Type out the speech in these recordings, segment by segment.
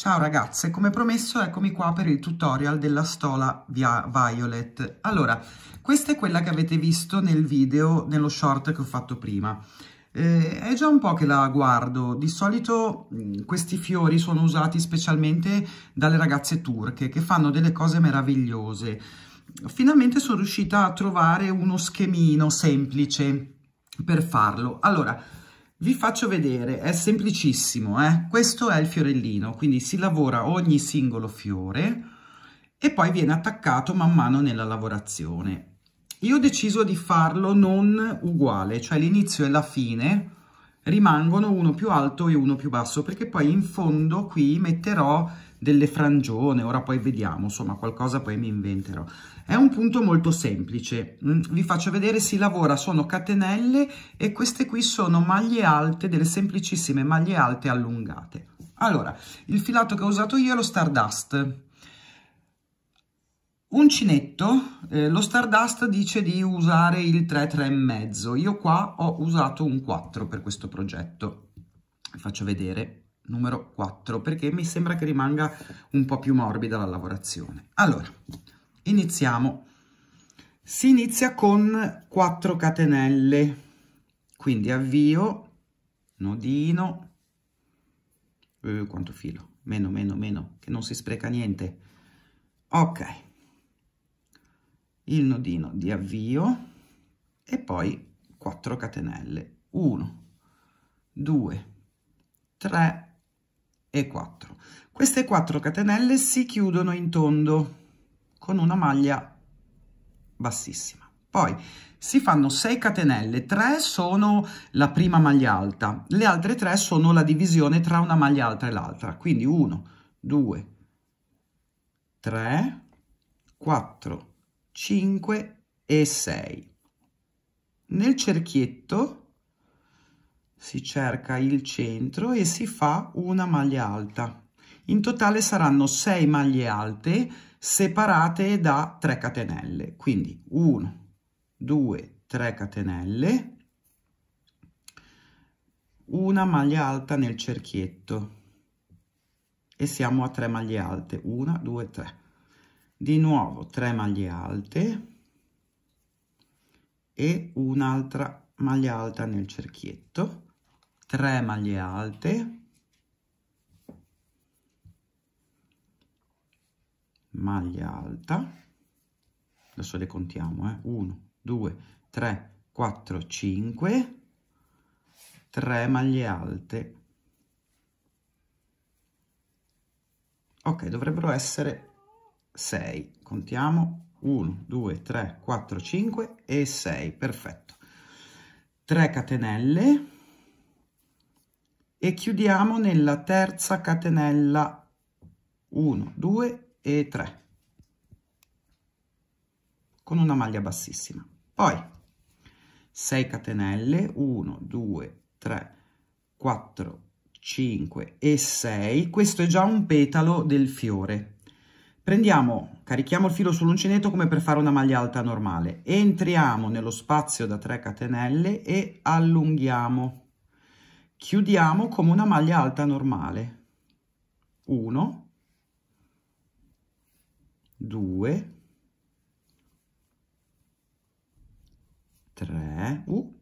Ciao ragazze, come promesso eccomi qua per il tutorial della stola via Violet. Allora, questa è quella che avete visto nel video, nello short che ho fatto prima. Eh, è già un po' che la guardo, di solito mh, mm, questi fiori sono usati specialmente dalle ragazze turche che fanno delle cose meravigliose. Finalmente sono riuscita a trovare uno schemino semplice per farlo. Allora, vi faccio vedere, è semplicissimo, eh? questo è il fiorellino, quindi si lavora ogni singolo fiore e poi viene attaccato man mano nella lavorazione. Io ho deciso di farlo non uguale, cioè l'inizio e la fine rimangono uno più alto e uno più basso, perché poi in fondo qui metterò delle frangione, ora poi vediamo, insomma qualcosa poi mi inventerò. È un punto molto semplice, mm, vi faccio vedere, si lavora, sono catenelle e queste qui sono maglie alte, delle semplicissime maglie alte allungate. Allora, il filato che ho usato io è lo Stardust, Uncinetto, eh, lo Stardust dice di usare il 3, 3,3,5, io qua ho usato un 4 per questo progetto, vi faccio vedere numero 4 perché mi sembra che rimanga un po' più morbida la lavorazione. Allora, iniziamo. Si inizia con 4 catenelle, quindi avvio, nodino, eh, quanto filo, meno, meno, meno, che non si spreca niente. Ok, il nodino di avvio e poi 4 catenelle, 1, 2, 3, e 4 queste 4 catenelle si chiudono in tondo con una maglia bassissima poi si fanno 6 catenelle 3 sono la prima maglia alta le altre 3 sono la divisione tra una maglia alta e l'altra quindi 1 2 3 4 5 e 6 nel cerchietto si cerca il centro e si fa una maglia alta in totale saranno 6 maglie alte separate da 3 catenelle quindi 1 2 3 catenelle una maglia alta nel cerchietto e siamo a 3 maglie alte 1 2 3 di nuovo 3 maglie alte e un'altra maglia alta nel cerchietto 3 maglie alte maglia alta adesso le contiamo 1 2 3 4 5 3 maglie alte ok dovrebbero essere 6 contiamo 1 2 3 4 5 e 6 perfetto 3 catenelle e chiudiamo nella terza catenella 1 2 e 3 con una maglia bassissima poi 6 catenelle 1 2 3 4 5 e 6 questo è già un petalo del fiore prendiamo carichiamo il filo sull'uncinetto come per fare una maglia alta normale entriamo nello spazio da 3 catenelle e allunghiamo chiudiamo come una maglia alta normale 1 2 3 uh,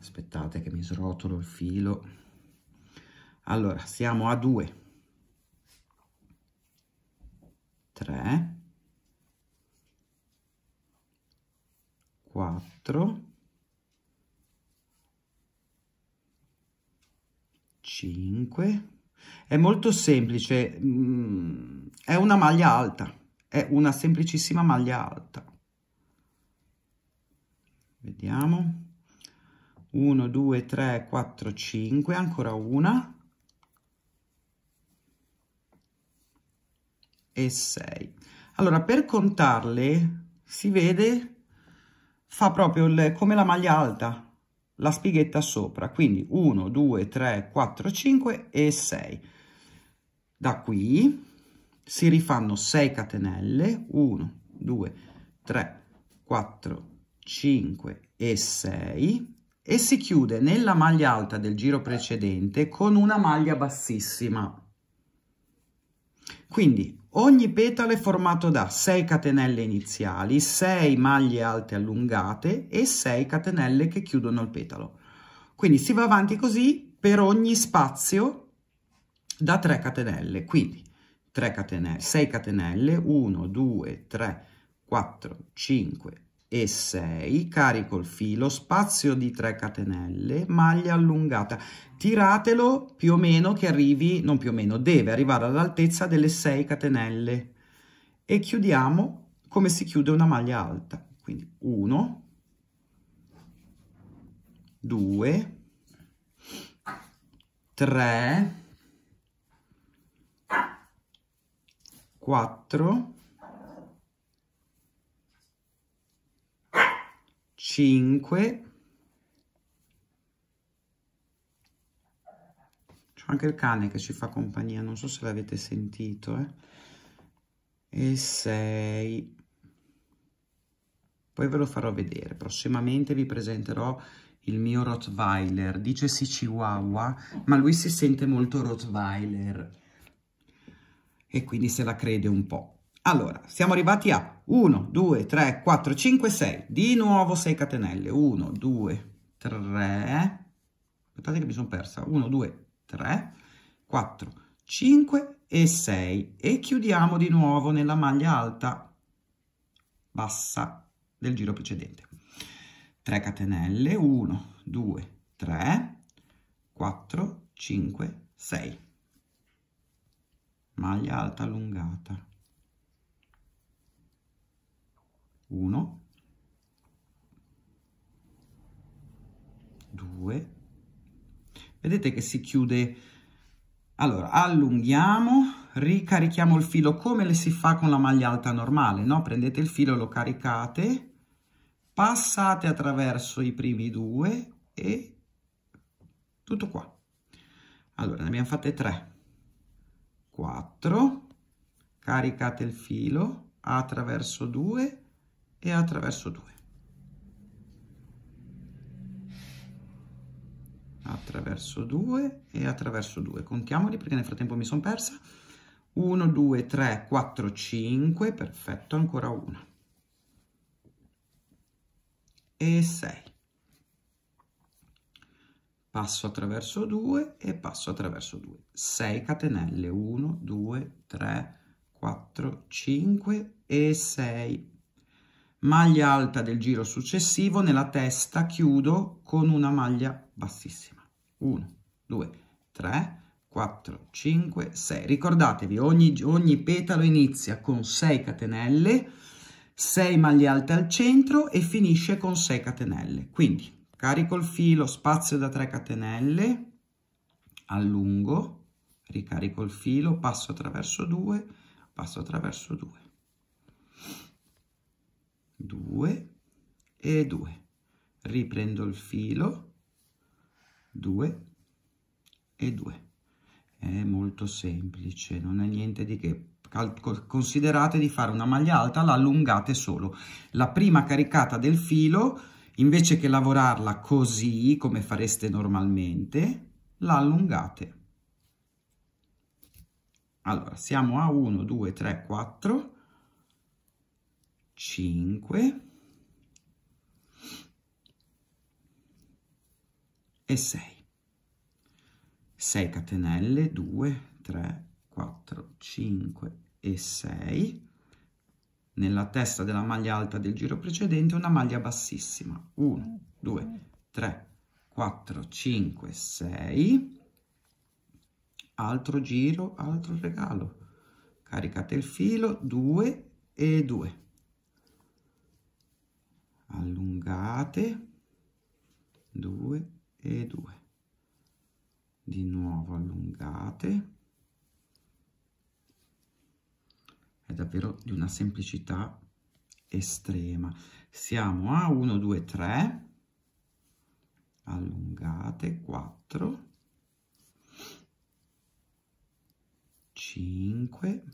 aspettate che mi srotolo il filo allora siamo a 2 3 4 5 è molto semplice mm, è una maglia alta è una semplicissima maglia alta vediamo 1 2 3 4 5 ancora una e 6 allora per contarle si vede fa proprio il, come la maglia alta la spighetta sopra, quindi 1, 2, 3, 4, 5 e 6. Da qui si rifanno 6 catenelle, 1, 2, 3, 4, 5 e 6 e si chiude nella maglia alta del giro precedente con una maglia bassissima quindi ogni petalo è formato da 6 catenelle iniziali, 6 maglie alte allungate e 6 catenelle che chiudono il petalo. Quindi si va avanti così per ogni spazio da 3 catenelle. Quindi 3 catenelle, 6 catenelle, 1, 2, 3, 4, 5, e 6, carico il filo, spazio di 3 catenelle, maglia allungata. Tiratelo più o meno che arrivi, non più o meno, deve arrivare all'altezza delle 6 catenelle e chiudiamo come si chiude una maglia alta. Quindi 1, 2, 3, 4, 5 c'è anche il cane che ci fa compagnia non so se l'avete sentito eh. e 6 poi ve lo farò vedere prossimamente vi presenterò il mio Rottweiler dice si Chihuahua ma lui si sente molto Rottweiler e quindi se la crede un po' Allora, siamo arrivati a 1, 2, 3, 4, 5, 6. Di nuovo 6 catenelle. 1, 2, 3. Aspettate che mi sono persa. 1, 2, 3, 4, 5 e 6. E chiudiamo di nuovo nella maglia alta bassa del giro precedente. 3 catenelle. 1, 2, 3, 4, 5, 6. Maglia alta allungata. 1, 2, vedete che si chiude, allora allunghiamo, ricarichiamo il filo come le si fa con la maglia alta normale, no? prendete il filo, lo caricate, passate attraverso i primi due e tutto qua. Allora, ne abbiamo fatte 3, 4, caricate il filo attraverso 2 e attraverso 2 attraverso 2 e attraverso 2 contiamoli perché nel frattempo mi sono persa 1 2 3 4 5 perfetto ancora 1 e 6 passo attraverso 2 e passo attraverso 2 6 catenelle 1 2 3 4 5 e 6 maglia alta del giro successivo, nella testa chiudo con una maglia bassissima. 1, 2, 3, 4, 5, 6. Ricordatevi, ogni, ogni petalo inizia con 6 catenelle, 6 maglie alte al centro e finisce con 6 catenelle. Quindi carico il filo, spazio da 3 catenelle, allungo, ricarico il filo, passo attraverso 2, passo attraverso 2. 2 e 2. Riprendo il filo, 2 e 2. È molto semplice, non è niente di che. Considerate di fare una maglia alta, la allungate solo. La prima caricata del filo, invece che lavorarla così, come fareste normalmente, la allungate. Allora, siamo a 1, 2, 3, 4, 5 e 6. 6 catenelle, 2, 3, 4, 5 e 6. Nella testa della maglia alta del giro precedente una maglia bassissima. 1, 2, 3, 4, 5, 6. Altro giro, altro regalo. Caricate il filo, 2 e 2 allungate 2 e 2 di nuovo allungate è davvero di una semplicità estrema siamo a 1 2 3 allungate 4 5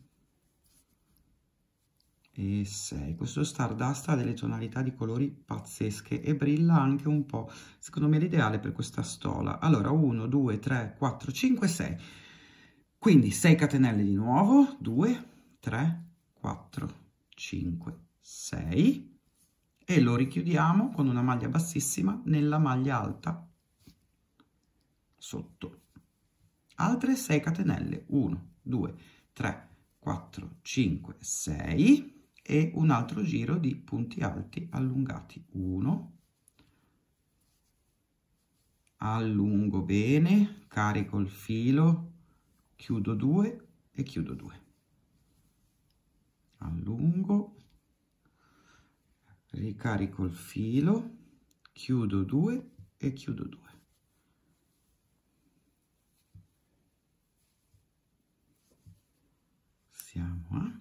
e 6. Questo Stardust ha delle tonalità di colori pazzesche e brilla anche un po'. Secondo me l'ideale per questa stola. Allora, 1, 2, 3, 4, 5, 6. Quindi 6 catenelle di nuovo, 2, 3, 4, 5, 6 e lo richiudiamo con una maglia bassissima nella maglia alta sotto. Altre 6 catenelle, 1, 2, 3, 4, 5, 6 e un altro giro di punti alti allungati 1 allungo bene carico il filo chiudo 2 e chiudo 2 allungo ricarico il filo chiudo 2 e chiudo 2 siamo a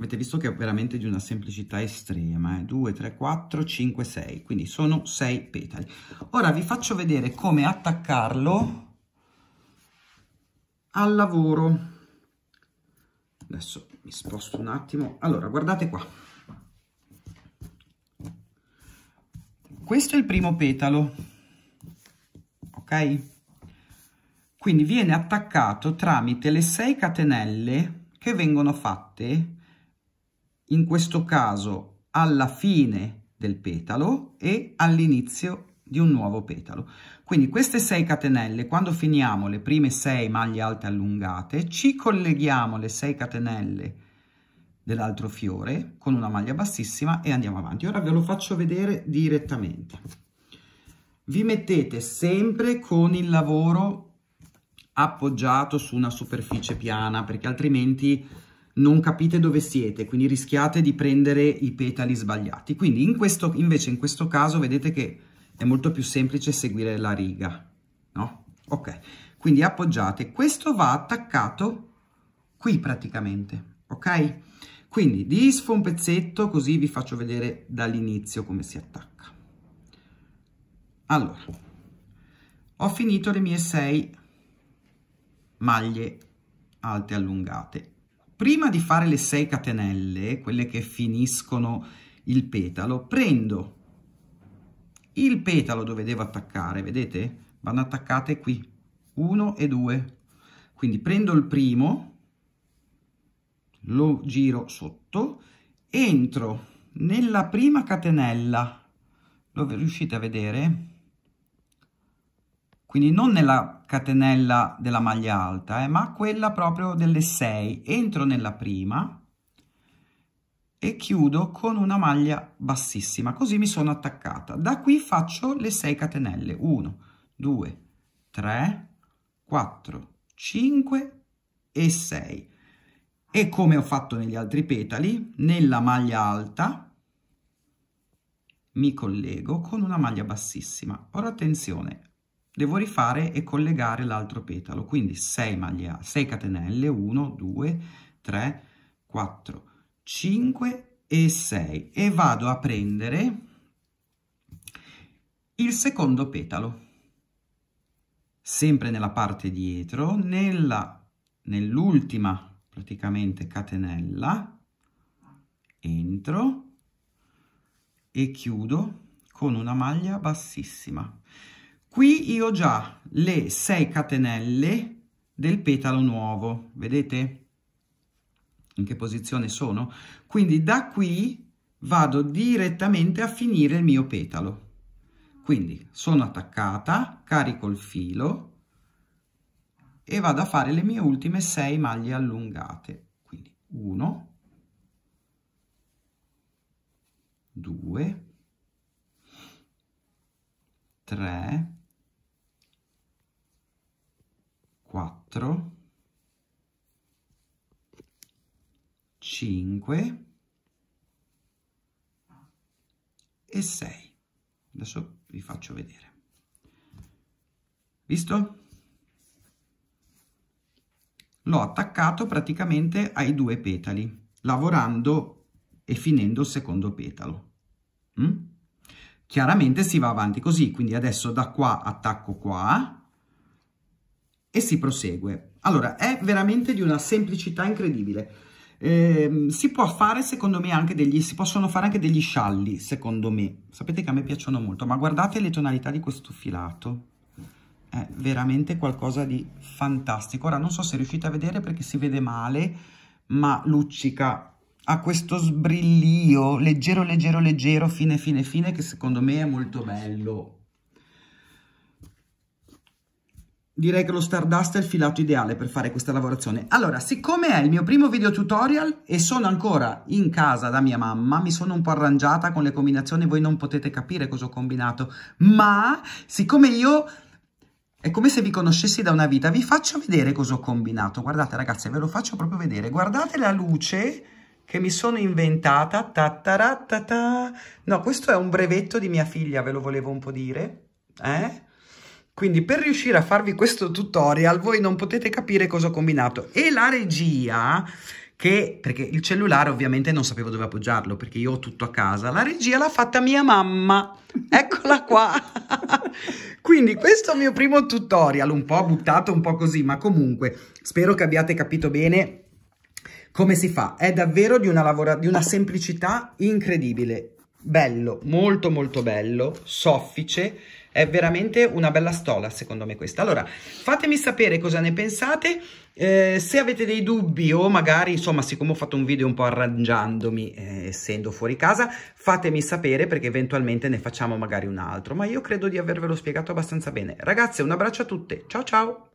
Avete visto che è veramente di una semplicità estrema, eh? 2, 3, 4, 5, 6, quindi sono 6 petali. Ora vi faccio vedere come attaccarlo al lavoro. Adesso mi sposto un attimo. Allora, guardate qua. Questo è il primo petalo, ok? Quindi viene attaccato tramite le 6 catenelle che vengono fatte in questo caso alla fine del petalo e all'inizio di un nuovo petalo. Quindi queste 6 catenelle, quando finiamo le prime 6 maglie alte allungate, ci colleghiamo le 6 catenelle dell'altro fiore con una maglia bassissima e andiamo avanti. Ora ve lo faccio vedere direttamente. Vi mettete sempre con il lavoro appoggiato su una superficie piana perché altrimenti non capite dove siete, quindi rischiate di prendere i petali sbagliati. Quindi in questo, invece in questo caso vedete che è molto più semplice seguire la riga, no? Ok, quindi appoggiate. Questo va attaccato qui praticamente, ok? Quindi disfo un pezzetto così vi faccio vedere dall'inizio come si attacca. Allora, ho finito le mie sei maglie alte allungate prima di fare le 6 catenelle, quelle che finiscono il petalo, prendo il petalo dove devo attaccare, vedete? Vanno attaccate qui, 1 e 2. Quindi prendo il primo, lo giro sotto, entro nella prima catenella, lo riuscite a vedere? quindi non nella catenella della maglia alta, eh, ma quella proprio delle 6. Entro nella prima e chiudo con una maglia bassissima, così mi sono attaccata. Da qui faccio le 6 catenelle, 1, 2, 3, 4, 5 e 6. E come ho fatto negli altri petali, nella maglia alta mi collego con una maglia bassissima. Ora attenzione, devo rifare e collegare l'altro petalo quindi 6 maglie a 6 catenelle 1 2 3 4 5 e 6 e vado a prendere il secondo petalo sempre nella parte dietro nella nell'ultima praticamente catenella entro e chiudo con una maglia bassissima Qui io ho già le 6 catenelle del petalo nuovo, vedete in che posizione sono? Quindi da qui vado direttamente a finire il mio petalo. Quindi sono attaccata, carico il filo e vado a fare le mie ultime 6 maglie allungate. Quindi 1, 2, 3, 4 5 e 6 adesso vi faccio vedere visto? l'ho attaccato praticamente ai due petali lavorando e finendo il secondo petalo mm? chiaramente si va avanti così quindi adesso da qua attacco qua e si prosegue. Allora, è veramente di una semplicità incredibile. Eh, si può fare, secondo me, anche degli, si possono fare anche degli scialli, secondo me. Sapete che a me piacciono molto, ma guardate le tonalità di questo filato. È veramente qualcosa di fantastico. Ora, non so se riuscite a vedere perché si vede male, ma luccica ha questo sbrillio leggero, leggero, leggero, fine, fine, fine, che secondo me è molto bello. direi che lo Stardust è il filato ideale per fare questa lavorazione. Allora, siccome è il mio primo video tutorial e sono ancora in casa da mia mamma, mi sono un po' arrangiata con le combinazioni, voi non potete capire cosa ho combinato, ma siccome io... È come se vi conoscessi da una vita, vi faccio vedere cosa ho combinato. Guardate ragazzi, ve lo faccio proprio vedere. Guardate la luce che mi sono inventata. Ta -ta -ta no, questo è un brevetto di mia figlia, ve lo volevo un po' dire. Eh? Quindi per riuscire a farvi questo tutorial voi non potete capire cosa ho combinato e la regia che perché il cellulare ovviamente non sapevo dove appoggiarlo perché io ho tutto a casa la regia l'ha fatta mia mamma eccola qua quindi questo è il mio primo tutorial un po' buttato un po' così ma comunque spero che abbiate capito bene come si fa è davvero di una, lavora- di una semplicità incredibile bello molto molto bello soffice è veramente una bella stola, secondo me, questa. Allora, fatemi sapere cosa ne pensate. Eh, se avete dei dubbi o magari, insomma, siccome ho fatto un video un po' arrangiandomi, eh, essendo fuori casa, fatemi sapere perché eventualmente ne facciamo magari un altro. Ma io credo di avervelo spiegato abbastanza bene. Ragazze, un abbraccio a tutte. Ciao ciao!